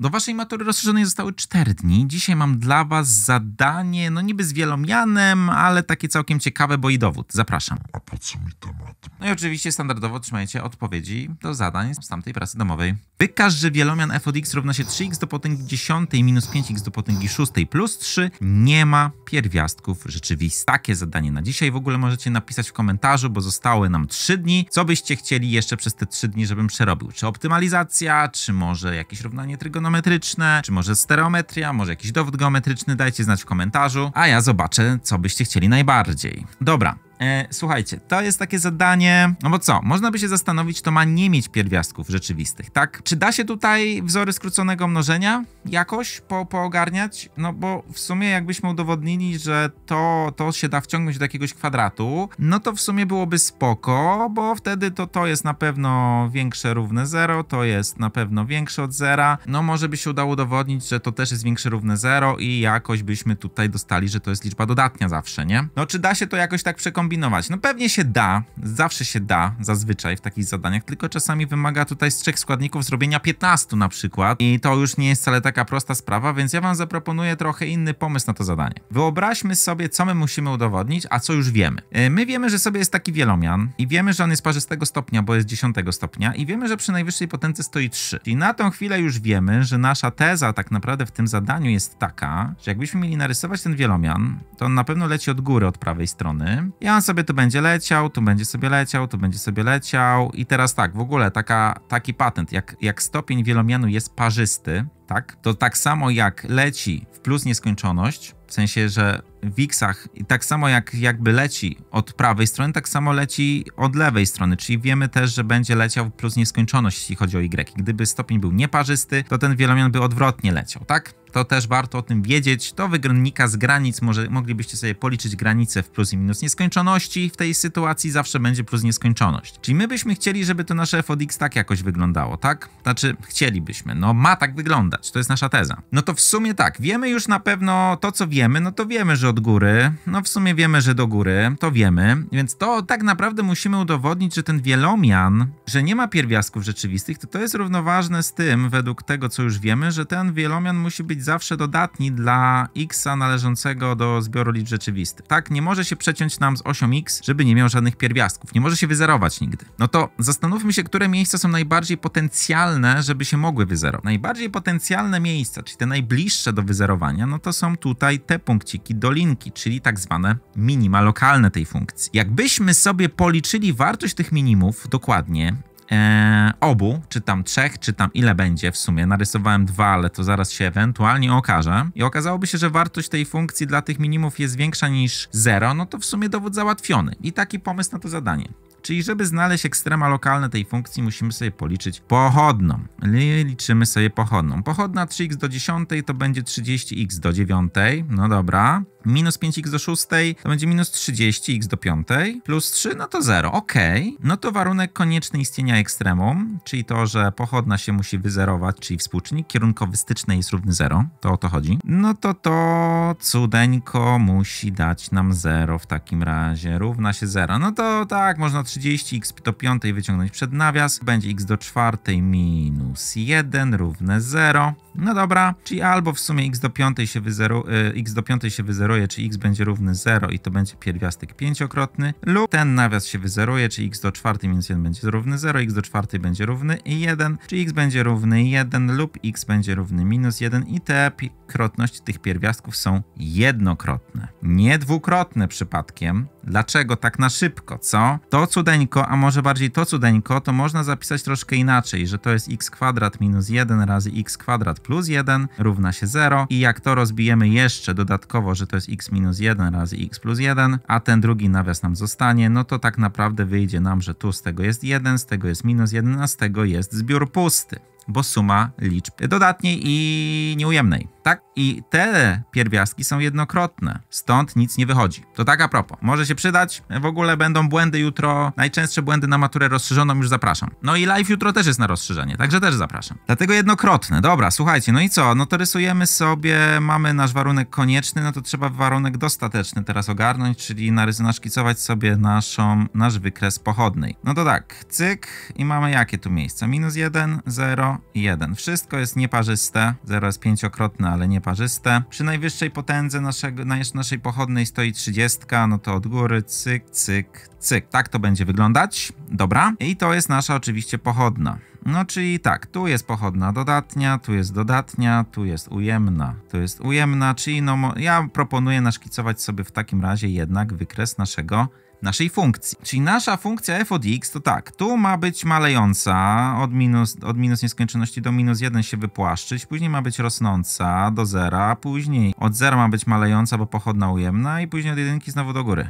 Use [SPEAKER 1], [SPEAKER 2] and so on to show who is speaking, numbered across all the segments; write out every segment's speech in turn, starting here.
[SPEAKER 1] Do waszej matury rozszerzonej zostały 4 dni. Dzisiaj mam dla was zadanie, no niby z wielomianem, ale takie całkiem ciekawe, bo i dowód. Zapraszam. A po co mi temat? No i oczywiście standardowo otrzymajcie odpowiedzi do zadań z tamtej pracy domowej. Wykaż, że wielomian f od x równa się 3x do potęgi 10 minus 5x do potęgi 6 plus 3. Nie ma pierwiastków rzeczywistych. Takie zadanie na dzisiaj w ogóle możecie napisać w komentarzu, bo zostały nam 3 dni. Co byście chcieli jeszcze przez te 3 dni, żebym przerobił? Czy optymalizacja, czy może jakieś równanie trygonometryczne? czy może stereometria, może jakiś dowód geometryczny, dajcie znać w komentarzu, a ja zobaczę, co byście chcieli najbardziej. Dobra, E, słuchajcie, to jest takie zadanie, no bo co, można by się zastanowić, to ma nie mieć pierwiastków rzeczywistych, tak? Czy da się tutaj wzory skróconego mnożenia jakoś po, poogarniać? No bo w sumie jakbyśmy udowodnili, że to, to się da wciągnąć do jakiegoś kwadratu, no to w sumie byłoby spoko, bo wtedy to, to jest na pewno większe równe 0, to jest na pewno większe od zera, no może by się udało udowodnić, że to też jest większe równe 0 i jakoś byśmy tutaj dostali, że to jest liczba dodatnia zawsze, nie? No czy da się to jakoś tak przekombinować? kombinować. No pewnie się da, zawsze się da, zazwyczaj w takich zadaniach, tylko czasami wymaga tutaj z trzech składników zrobienia 15 na przykład i to już nie jest wcale taka prosta sprawa, więc ja wam zaproponuję trochę inny pomysł na to zadanie. Wyobraźmy sobie, co my musimy udowodnić, a co już wiemy. Y, my wiemy, że sobie jest taki wielomian i wiemy, że on jest parzystego stopnia, bo jest dziesiątego stopnia i wiemy, że przy najwyższej potencji stoi 3. I na tą chwilę już wiemy, że nasza teza tak naprawdę w tym zadaniu jest taka, że jakbyśmy mieli narysować ten wielomian, to on na pewno leci od góry, od prawej strony. on on sobie tu będzie leciał, tu będzie sobie leciał, tu będzie sobie leciał. I teraz tak, w ogóle taka, taki patent, jak, jak stopień wielomianu jest parzysty, tak? To tak samo jak leci w plus nieskończoność, w sensie, że w i tak samo jak jakby leci od prawej strony, tak samo leci od lewej strony, czyli wiemy też, że będzie leciał plus nieskończoność, jeśli chodzi o Y. Gdyby stopień był nieparzysty, to ten wielomian by odwrotnie leciał, tak? To też warto o tym wiedzieć. To wynika z granic, może moglibyście sobie policzyć granice w plus i minus nieskończoności. W tej sytuacji zawsze będzie plus nieskończoność. Czyli my byśmy chcieli, żeby to nasze f od x tak jakoś wyglądało, tak? Znaczy, chcielibyśmy. No ma tak wyglądać, to jest nasza teza. No to w sumie tak, wiemy już na pewno to, co wiemy, no to wiemy, że od góry, no w sumie wiemy, że do góry, to wiemy, więc to tak naprawdę musimy udowodnić, że ten wielomian, że nie ma pierwiastków rzeczywistych, to to jest równoważne z tym, według tego, co już wiemy, że ten wielomian musi być zawsze dodatni dla x należącego do zbioru liczb rzeczywistych. Tak, nie może się przeciąć nam z osią x, żeby nie miał żadnych pierwiastków, nie może się wyzerować nigdy. No to zastanówmy się, które miejsca są najbardziej potencjalne, żeby się mogły wyzerować. Najbardziej potencjalne miejsca, czyli te najbliższe do wyzerowania, no to są tutaj te punkciki dolinki, czyli tak zwane minima lokalne tej funkcji. Jakbyśmy sobie policzyli wartość tych minimów dokładnie, e, obu, czy tam trzech, czy tam ile będzie w sumie. Narysowałem dwa, ale to zaraz się ewentualnie okaże. I okazałoby się, że wartość tej funkcji dla tych minimów jest większa niż 0, no to w sumie dowód załatwiony. I taki pomysł na to zadanie. Czyli żeby znaleźć ekstrema lokalne tej funkcji, musimy sobie policzyć pochodną. Liczymy sobie pochodną. Pochodna 3x do 10 to będzie 30x do 9. No dobra minus 5x do 6 to będzie minus 30x do 5, plus 3 no to 0, ok. No to warunek konieczny istnienia ekstremum, czyli to, że pochodna się musi wyzerować, czyli współczynnik kierunkowy styczny jest równy 0, to o to chodzi. No to to cudeńko musi dać nam 0 w takim razie, równa się 0. No to tak, można 30x do 5 wyciągnąć przed nawias, będzie x do 4 minus 1 równe 0. No dobra, czyli albo w sumie x do, piątej się wyzeru, y, x do się wyzeruje, czyli x będzie równy 0 i to będzie pierwiastek pięciokrotny, lub ten nawias się wyzeruje, czyli x do czwartej minus 1 będzie równy 0, x do czwartej będzie równy 1, czyli x będzie równy 1 lub x będzie równy minus 1 i te krotność tych pierwiastków są jednokrotne. Nie dwukrotne przypadkiem. Dlaczego tak na szybko, co? To cudeńko, a może bardziej to cudeńko, to można zapisać troszkę inaczej, że to jest x kwadrat minus 1 razy x kwadrat plus plus 1 równa się 0 i jak to rozbijemy jeszcze dodatkowo, że to jest x minus 1 razy x plus 1, a ten drugi nawias nam zostanie, no to tak naprawdę wyjdzie nam, że tu z tego jest 1, z tego jest minus 1, a z tego jest zbiór pusty bo suma liczb dodatniej i nieujemnej. Tak? I te pierwiastki są jednokrotne, stąd nic nie wychodzi. To tak a propos. Może się przydać, w ogóle będą błędy jutro, najczęstsze błędy na maturę rozszerzoną już zapraszam. No i live jutro też jest na rozszerzenie, także też zapraszam. Dlatego jednokrotne, dobra, słuchajcie, no i co? No to rysujemy sobie, mamy nasz warunek konieczny, no to trzeba warunek dostateczny teraz ogarnąć, czyli naszkicować sobie naszą, nasz wykres pochodnej. No to tak, cyk i mamy jakie tu miejsca? Minus 1, 0, 1. Wszystko jest nieparzyste. 0 jest pięciokrotne, ale nieparzyste. Przy najwyższej potędze naszego, naszej pochodnej stoi 30, no to od góry cyk, cyk, cyk. Tak to będzie wyglądać. Dobra. I to jest nasza oczywiście pochodna. No czyli tak, tu jest pochodna dodatnia, tu jest dodatnia, tu jest ujemna, tu jest ujemna, czyli no, ja proponuję naszkicować sobie w takim razie jednak wykres naszego naszej funkcji. Czyli nasza funkcja f od x to tak, tu ma być malejąca, od minus, od minus nieskończoności do minus 1 się wypłaszczyć, później ma być rosnąca do zera, później od zera ma być malejąca, bo pochodna ujemna i później od jedynki znowu do góry.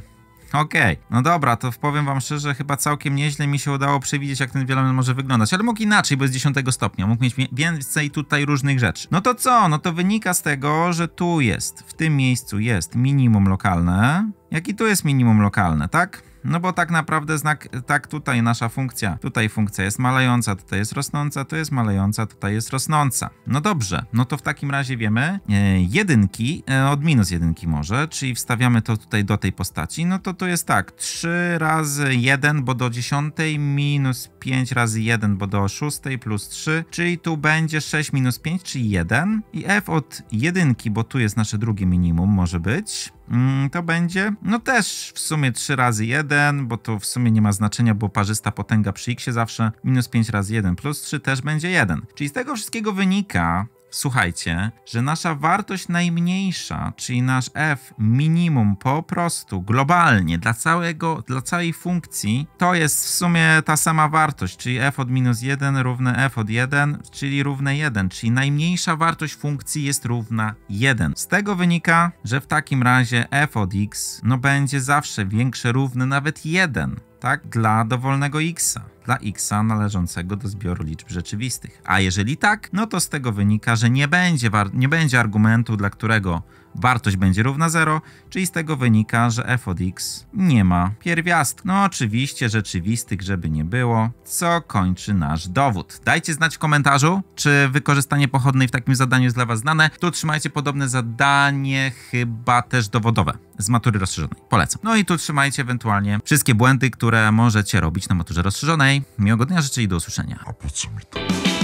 [SPEAKER 1] Okej, okay. no dobra, to powiem wam szczerze, chyba całkiem nieźle mi się udało przewidzieć, jak ten wielomen może wyglądać, ale mógł inaczej, bo jest 10 stopnia, mógł mieć więcej tutaj różnych rzeczy. No to co? No to wynika z tego, że tu jest, w tym miejscu jest minimum lokalne, Jaki tu jest minimum lokalne, tak? No bo tak naprawdę znak, tak tutaj nasza funkcja, tutaj funkcja jest malejąca, tutaj jest rosnąca, tu jest malejąca, tutaj jest rosnąca. No dobrze, no to w takim razie wiemy e, jedynki, e, od minus jedynki może, czyli wstawiamy to tutaj do tej postaci, no to to jest tak, 3 razy 1, bo do 10, minus 5 razy 1, bo do 6 plus 3, czyli tu będzie 6 minus 5, czyli 1 i f od jedynki, bo tu jest nasze drugie minimum może być, Mm, to będzie, no też w sumie 3 razy 1, bo to w sumie nie ma znaczenia, bo parzysta potęga przy x zawsze minus 5 razy 1 plus 3 też będzie 1. Czyli z tego wszystkiego wynika, słuchajcie, że nasza wartość najmniejsza, czyli nasz f minimum po prostu globalnie dla całego, dla całej funkcji, to jest w sumie ta sama wartość, czyli f od minus 1 równe f od 1, czyli równe 1, czyli najmniejsza wartość funkcji jest równa 1. Z tego wynika, że w takim razie f od x no będzie zawsze większe równe nawet 1, tak, dla dowolnego x'a dla x należącego do zbioru liczb rzeczywistych. A jeżeli tak, no to z tego wynika, że nie będzie, nie będzie argumentu, dla którego wartość będzie równa 0, czyli z tego wynika, że f od x nie ma pierwiastków? No oczywiście rzeczywistych, żeby nie było, co kończy nasz dowód. Dajcie znać w komentarzu, czy wykorzystanie pochodnej w takim zadaniu jest dla was znane. Tu trzymajcie podobne zadanie, chyba też dowodowe z matury rozszerzonej. Polecam. No i tu trzymajcie ewentualnie wszystkie błędy, które możecie robić na maturze rozszerzonej, Miłego dnia życzę i do usłyszenia. A po co mi to?